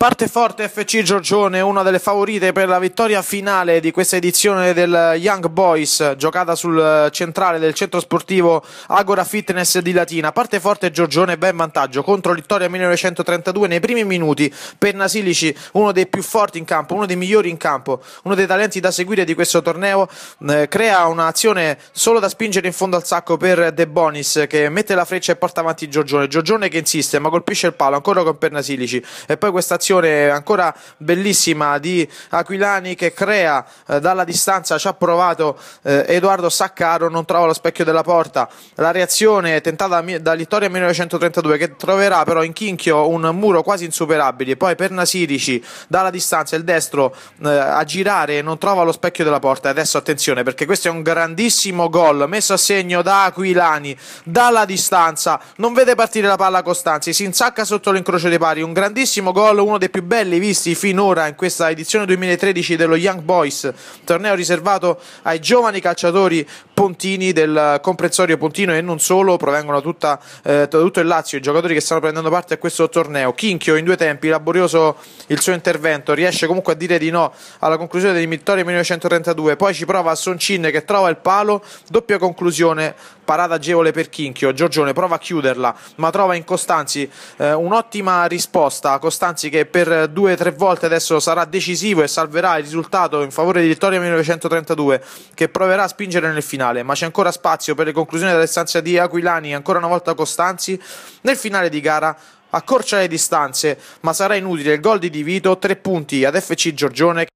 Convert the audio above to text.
Parte forte FC Giorgione, una delle favorite per la vittoria finale di questa edizione del Young Boys, giocata sul centrale del centro sportivo Agora Fitness di Latina. Parte forte Giorgione, ben vantaggio contro Vittoria 1932 nei primi minuti per Nasilici, uno dei più forti in campo, uno dei migliori in campo, uno dei talenti da seguire di questo torneo. Eh, crea un'azione solo da spingere in fondo al sacco per De Bonis che mette la freccia e porta avanti Giorgione. Giorgione che insiste ma colpisce il palo ancora con Pernasilici e poi questa azione azione ancora bellissima di Aquilani che crea eh, dalla distanza, ci ha provato eh, Edoardo Saccaro, non trova lo specchio della porta, la reazione tentata da Littoria 1932 che troverà però in Chinchio un muro quasi insuperabile, poi per Nasirici dalla distanza il destro eh, a girare non trova lo specchio della porta, adesso attenzione perché questo è un grandissimo gol messo a segno da Aquilani dalla distanza, non vede partire la palla Costanzi, si insacca sotto l'incrocio dei pari, un grandissimo gol, uno dei più belli visti finora in questa edizione 2013 dello Young Boys, torneo riservato ai giovani calciatori pontini del comprensorio pontino e non solo, provengono eh, da eh, tutto il Lazio i giocatori che stanno prendendo parte a questo torneo. Chinchio in due tempi, laborioso il suo intervento, riesce comunque a dire di no alla conclusione di vittorie 1932, poi ci prova Soncin che trova il palo, doppia conclusione, parata agevole per Chinchio, Giorgione prova a chiuderla ma trova in Costanzi eh, un'ottima risposta, Costanzi che per due o tre volte adesso sarà decisivo e salverà il risultato in favore di Vittoria 1932 che proverà a spingere nel finale, ma c'è ancora spazio per le conclusioni della distanza di Aquilani e ancora una volta Costanzi nel finale di gara accorcia le distanze, ma sarà inutile il gol di Divito, tre punti ad FC Giorgione